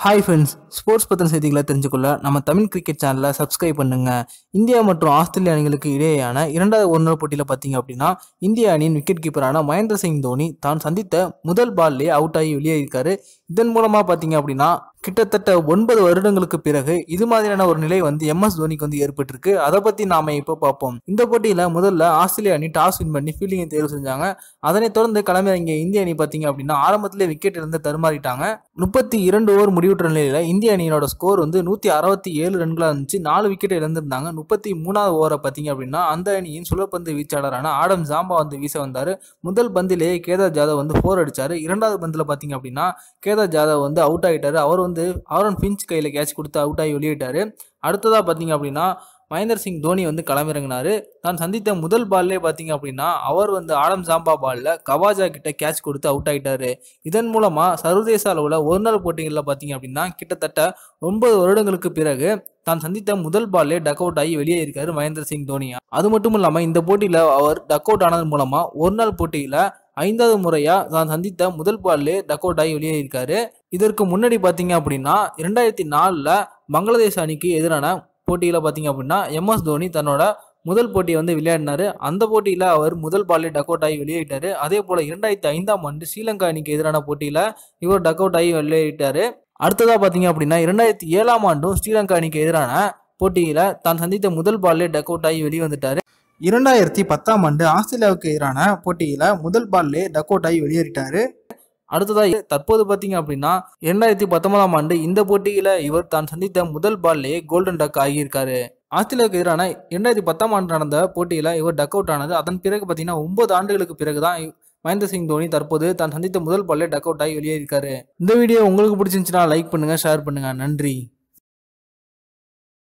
hi friends sports பற்றின செய்திகளை தெரிஞ்சுக்கொள்ள நம்ம தமிழ் கிரிக்கெட் சேனலை சப்ஸ்கிரைப் பண்ணுங்கள் இந்தியா மற்றும் ஆஸ்திரேலிய அணிகளுக்கு இடையேயான இரண்டாவது ஒருநாள் போட்டியில் பார்த்தீங்க அப்படின்னா இந்திய அணியின் விக்கெட் கீப்பரான மகேந்திர சிங் தோனி தான் சந்தித்த முதல் பால்லே அவுட் ஆகி வெளியே இருக்காரு இதன் மூலமாக பார்த்தீங்க அப்படின்னா கிட்டத்தட்ட ஒன்பது வருடங்களுக்கு பிறகு இது மாதிரியான ஒரு நிலை வந்து எம் எஸ் தோனிக்கு வந்து ஏற்பட்டிருக்கு அதை பத்தி நாம இப்போ பார்ப்போம் இந்த போட்டியில முதல்ல ஆஸ்திரேலிய அணி டாஸ் வின் பண்ணி ஃபீல்டிங்கை தேர்வு செஞ்சாங்க அதனைத் தொடர்ந்து கிளம்பி இங்கே இந்திய அணி பார்த்தீங்க அப்படின்னா ஆரம்பத்திலே விக்கெட் இருந்து தருமாறிட்டாங்க முப்பத்தி இரண்டு ஓவர் முடிவுற்ற நிலையில இந்திய அணியினோட ஸ்கோர் வந்து நூத்தி அறுபத்தி ஏழு ரன்களாக இருந்துச்சு நாலு விக்கெட் இழந்திருந்தாங்க முப்பத்தி மூணாவது ஓவரை பார்த்தீங்க அப்படின்னா அந்த அணியின் சுழற்பந்து வீச்சாளரான ஆடம் ஜாம்பா வந்து வீச வந்தார் முதல் பந்திலேயே கேதார் ஜாதவ் வந்து ஃபோர் அடிச்சாரு இரண்டாவது பந்தில் பார்த்தீங்க அப்படின்னா கேதார் ஜாதவ் வந்து அவுட் ஆகிட்டார் அவர் வந்து வந்து ஆரோன் ஃபின்ச் கையில் கேட்ச் கொடுத்து அவுட் ஆகி வெளியிட்டார் அடுத்ததாக பார்த்தீங்க அப்படின்னா மகேந்திர சிங் தோனி வந்து களமிறங்கினார் நான் சந்தித்த முதல் பால்லே பார்த்தீங்க அப்படின்னா அவர் வந்து ஆடம் சாம்பா பாலில் கவாஜா கிட்ட கேட்ச் கொடுத்து அவுட் ஆகிட்டார் இதன் மூலமாக சர்வதேச அளவில் ஒரு நாள் போட்டிகளில் பார்த்தீங்க அப்படின்னா கிட்டத்தட்ட ஒன்பது வருடங்களுக்கு பிறகு தான் சந்தித்த முதல் பால்லே டக் அவுட் ஆகி வெளியே இருக்கார் மகேந்திர சிங் தோனியா அது மட்டும் இல்லாமல் இந்த போட்டியில் அவர் டக் அவுட் ஆனது மூலமாக ஒரு நாள் போட்டியில் ஐந்தாவது முறையாக தான் சந்தித்த முதல் பால்லே டக் அவுட் ஆகி வெளியே இருக்காரு இதற்கு முன்னாடி பார்த்தீங்க அப்படின்னா இரண்டாயிரத்தி நாலில் பங்களாதேஷ் அணிக்கு எதிரான போட்டியில் பார்த்தீங்க அப்படின்னா எம்எஸ் தோனி தன்னோட முதல் போட்டியை வந்து விளையாடினார் அந்த போட்டியில் அவர் முதல் பாலில் டக் அவுட் ஆகி வெளியேறிட்டார் அதே போல் இரண்டாயிரத்தி ஐந்தாம் ஆண்டு ஸ்ரீலங்கா அணிக்கு எதிரான போட்டியில் இவர் டக் அவுட் ஆகி வெளியேறிட்டார் அடுத்ததாக பார்த்தீங்க அப்படின்னா இரண்டாயிரத்தி ஏழாம் ஆண்டும் ஸ்ரீலங்கா அணிக்கு எதிரான போட்டியில் தான் சந்தித்த முதல் பாலில் டக் அவுட் ஆகி வெளிவந்துட்டார் இரண்டாயிரத்தி பத்தாம் ஆண்டு ஆஸ்திரேலியாவுக்கு எதிரான போட்டியில் முதல் பால்லே டக் அவுட் ஆகி வெளியேறிட்டார் அடுத்ததாக தற்போது பார்த்தீங்க அப்படின்னா இரண்டாயிரத்தி பத்தொன்பதாம் ஆண்டு இந்த போட்டியில் இவர் தான் சந்தித்த முதல் பால்லேயே கோல்டன் டக் ஆகியிருக்காரு ஆஸ்திரேலியாவுக்கு எதிரான இரண்டாயிரத்தி பத்தாம் ஆண்டு நடந்த போட்டியில் இவர் டக் அவுட் ஆனது அதன் பிறகு பார்த்தீங்கன்னா ஒன்பது ஆண்டுகளுக்கு பிறகு தான் மகேந்திர சிங் தோனி தற்போது தான் சந்தித்த முதல் பால்லே டக் அவுட் ஆகி வெளியே இருக்காரு இந்த வீடியோ உங்களுக்கு பிடிச்சிருந்துச்சுன்னா லைக் பண்ணுங்கள் ஷேர் பண்ணுங்கள் நன்றி